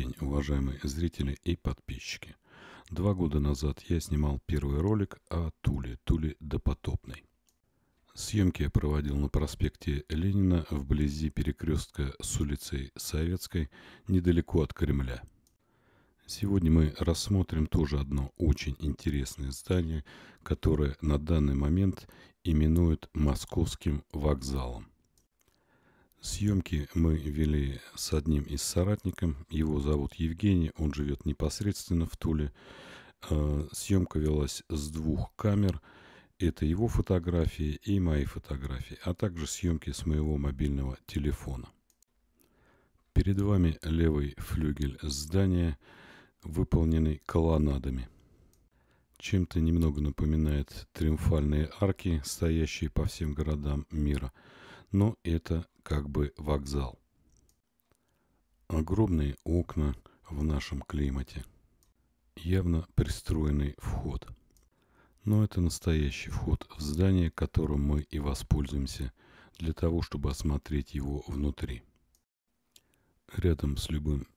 день, уважаемые зрители и подписчики. Два года назад я снимал первый ролик о Туле, Туле допотопной. Съемки я проводил на проспекте Ленина вблизи перекрестка с улицей Советской, недалеко от Кремля. Сегодня мы рассмотрим тоже одно очень интересное здание, которое на данный момент именуют Московским вокзалом. Съемки мы вели с одним из соратников. Его зовут Евгений, он живет непосредственно в Туле. А, съемка велась с двух камер. Это его фотографии и мои фотографии, а также съемки с моего мобильного телефона. Перед вами левый флюгель здания, выполненный колоннадами. Чем-то немного напоминает триумфальные арки, стоящие по всем городам мира. Но это как бы вокзал. Огромные окна в нашем климате. Явно пристроенный вход. Но это настоящий вход в здание, которым мы и воспользуемся для того, чтобы осмотреть его внутри. Рядом с любым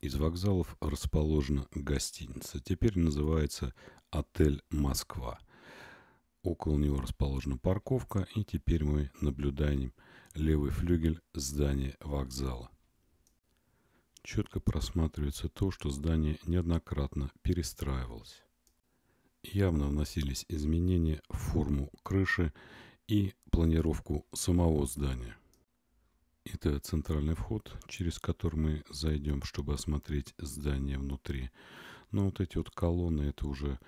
из вокзалов расположена гостиница. Теперь называется «Отель Москва». Около него расположена парковка, и теперь мы наблюдаем – левый флюгель здания вокзала. Четко просматривается то, что здание неоднократно перестраивалось. Явно вносились изменения в форму крыши и планировку самого здания. Это центральный вход, через который мы зайдем, чтобы осмотреть здание внутри. Но вот эти вот колонны, это уже,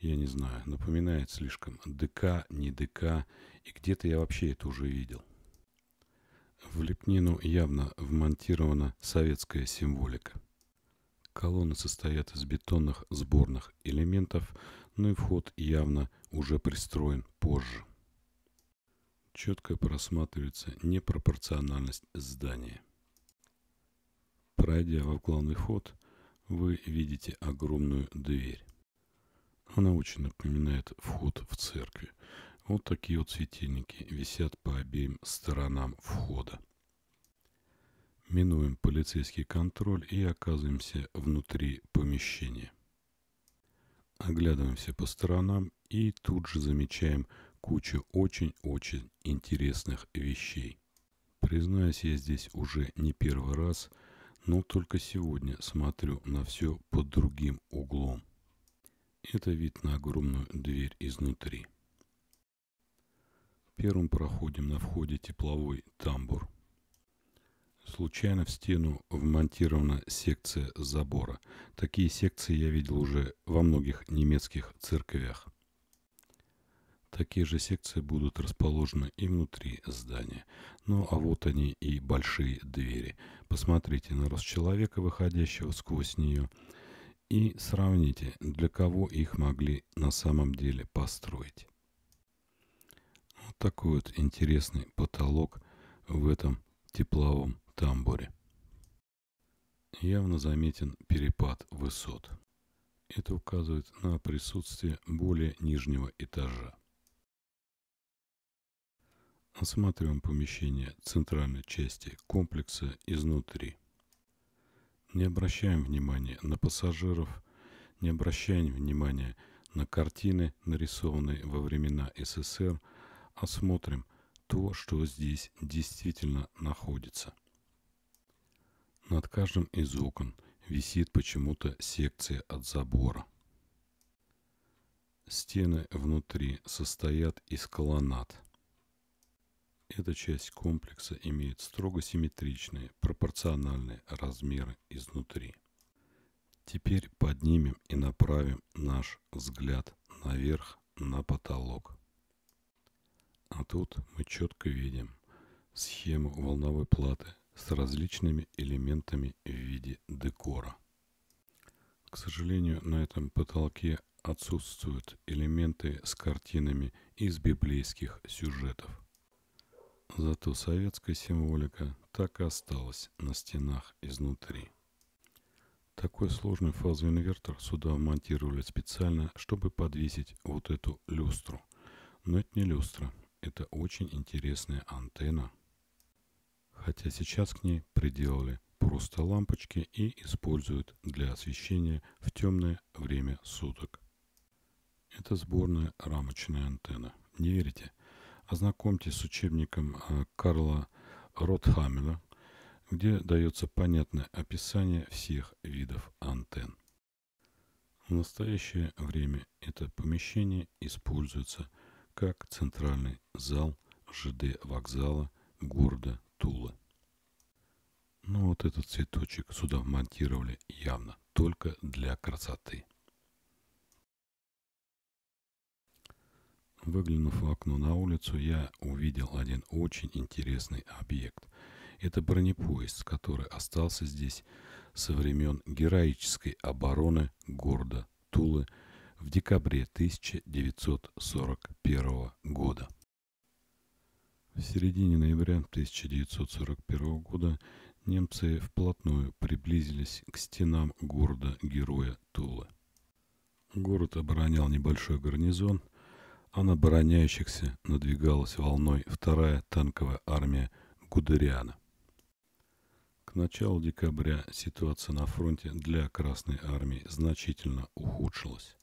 я не знаю, напоминает слишком ДК, не ДК. И где-то я вообще это уже видел. В лепнину явно вмонтирована советская символика. Колонны состоят из бетонных сборных элементов, но ну и вход явно уже пристроен позже. Четко просматривается непропорциональность здания. Пройдя во главный вход, вы видите огромную дверь. Она очень напоминает вход в церкви. Вот такие вот светильники висят по обеим сторонам входа. Минуем полицейский контроль и оказываемся внутри помещения. Оглядываемся по сторонам и тут же замечаем кучу очень-очень интересных вещей. Признаюсь, я здесь уже не первый раз, но только сегодня смотрю на все под другим углом. Это вид на огромную дверь изнутри. Первым проходим на входе тепловой тамбур. Случайно в стену вмонтирована секция забора. Такие секции я видел уже во многих немецких церквях. Такие же секции будут расположены и внутри здания. Ну а вот они и большие двери. Посмотрите на рост человека, выходящего сквозь нее, и сравните, для кого их могли на самом деле построить. Вот такой вот интересный потолок в этом тепловом тамбуре. Явно заметен перепад высот. Это указывает на присутствие более нижнего этажа. Осматриваем помещение центральной части комплекса изнутри. Не обращаем внимания на пассажиров, не обращаем внимания на картины, нарисованные во времена СССР – осмотрим то, что здесь действительно находится. Над каждым из окон висит почему-то секция от забора. Стены внутри состоят из колоннад. Эта часть комплекса имеет строго симметричные, пропорциональные размеры изнутри. Теперь поднимем и направим наш взгляд наверх на потолок. А тут мы четко видим схему волновой платы с различными элементами в виде декора. К сожалению, на этом потолке отсутствуют элементы с картинами из библейских сюжетов. Зато советская символика так и осталась на стенах изнутри. Такой сложный фазовый инвертор сюда монтировали специально, чтобы подвесить вот эту люстру. Но это не люстра, это очень интересная антенна. Хотя сейчас к ней приделали просто лампочки и используют для освещения в темное время суток. Это сборная рамочная антенна. Не верите? Ознакомьтесь с учебником э, Карла Ротхаммера, где дается понятное описание всех видов антенн. В настоящее время это помещение используется – как центральный зал ЖД вокзала города Тула. Ну вот этот цветочек сюда вмонтировали явно только для красоты. Выглянув в окно на улицу, я увидел один очень интересный объект. Это бронепоезд, который остался здесь со времен героической обороны города Тулы – в декабре 1941 года. В середине ноября 1941 года немцы вплотную приблизились к стенам города-героя Тулы. Город оборонял небольшой гарнизон, а на обороняющихся надвигалась волной вторая танковая армия Гудериана. К началу декабря ситуация на фронте для Красной армии значительно ухудшилась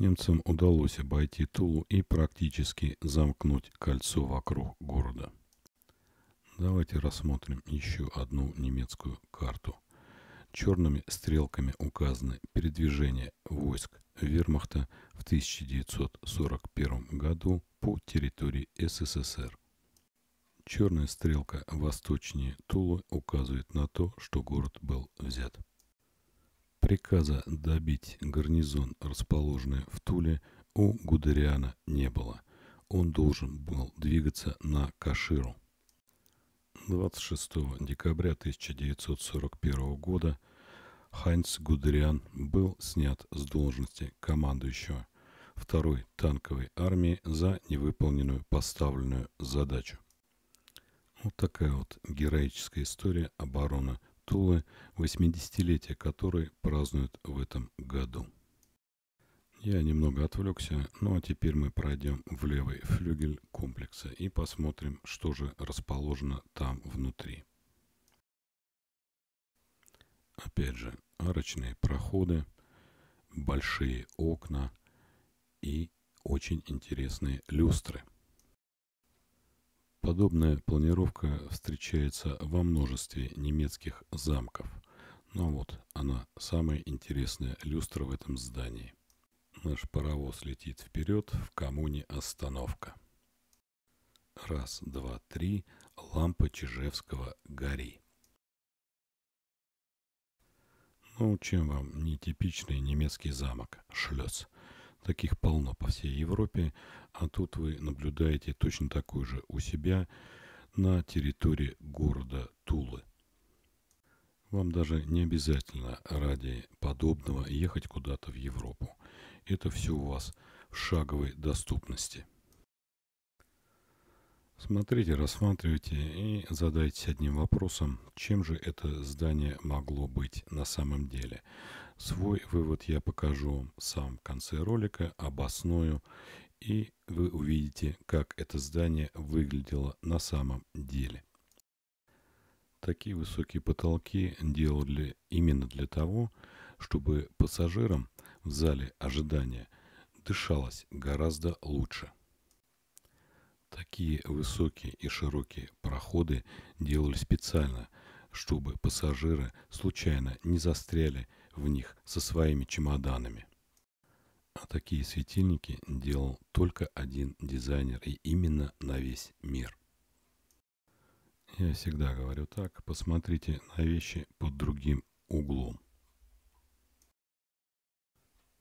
немцам удалось обойти Тулу и практически замкнуть кольцо вокруг города. Давайте рассмотрим еще одну немецкую карту. Черными стрелками указаны передвижения войск вермахта в 1941 году по территории СССР. Черная стрелка восточнее Тулы указывает на то, что город был взят. Приказа добить гарнизон, расположенный в Туле, у Гудериана не было. Он должен был двигаться на Каширу. 26 декабря 1941 года Хайнц Гудериан был снят с должности командующего второй танковой армии за невыполненную поставленную задачу. Вот такая вот героическая история обороны Тулы, 80-летие которой празднуют в этом году. Я немного отвлекся, ну а теперь мы пройдем в левый флюгель комплекса и посмотрим, что же расположено там внутри. Опять же, арочные проходы, большие окна и очень интересные люстры – Подобная планировка встречается во множестве немецких замков. Но ну а вот она самая интересная люстра в этом здании. Наш паровоз летит вперед, в коммуне остановка. Раз, два, три, лампа Чижевского «Гори». Ну, чем вам не типичный немецкий замок, шлёц? Таких полно по всей Европе, а тут вы наблюдаете точно такой же у себя на территории города Тулы. Вам даже не обязательно ради подобного ехать куда-то в Европу. Это все у вас в шаговой доступности. Смотрите, рассматривайте и задайтесь одним вопросом, чем же это здание могло быть на самом деле. Свой вывод я покажу вам сам в конце ролика, обосную, и вы увидите, как это здание выглядело на самом деле. Такие высокие потолки делали именно для того, чтобы пассажирам в зале ожидания дышалось гораздо лучше. Такие высокие и широкие проходы делали специально, чтобы пассажиры случайно не застряли в них со своими чемоданами. А такие светильники делал только один дизайнер, и именно на весь мир. Я всегда говорю так, посмотрите на вещи под другим углом.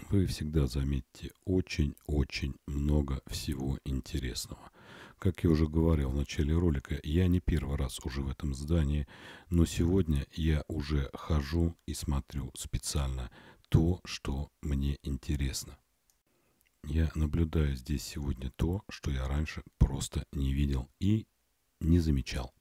Вы всегда заметите очень-очень много всего интересного – как я уже говорил в начале ролика, я не первый раз уже в этом здании, но сегодня я уже хожу и смотрю специально то, что мне интересно. Я наблюдаю здесь сегодня то, что я раньше просто не видел и не замечал.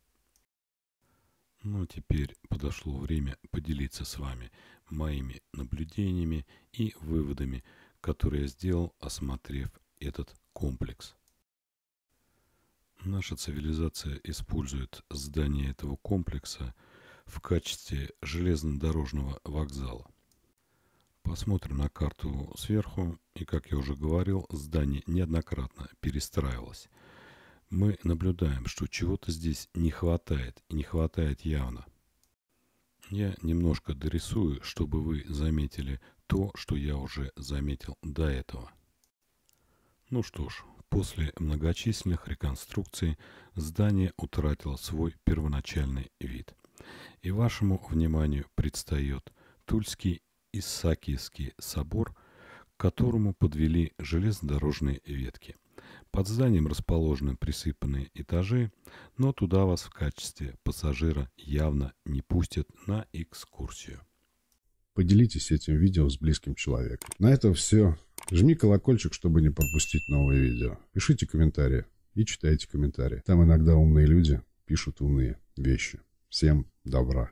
Ну, теперь подошло время поделиться с вами моими наблюдениями и выводами, которые я сделал, осмотрев этот комплекс. Наша цивилизация использует здание этого комплекса в качестве железнодорожного вокзала. Посмотрим на карту сверху, и, как я уже говорил, здание неоднократно перестраивалось. Мы наблюдаем, что чего-то здесь не хватает, и не хватает явно. Я немножко дорисую, чтобы вы заметили то, что я уже заметил до этого. Ну что ж, После многочисленных реконструкций здание утратило свой первоначальный вид. И вашему вниманию предстает Тульский Исаакиевский собор, к которому подвели железнодорожные ветки. Под зданием расположены присыпанные этажи, но туда вас в качестве пассажира явно не пустят на экскурсию. Поделитесь этим видео с близким человеком. На этом все. Жми колокольчик, чтобы не пропустить новые видео. Пишите комментарии и читайте комментарии. Там иногда умные люди пишут умные вещи. Всем добра!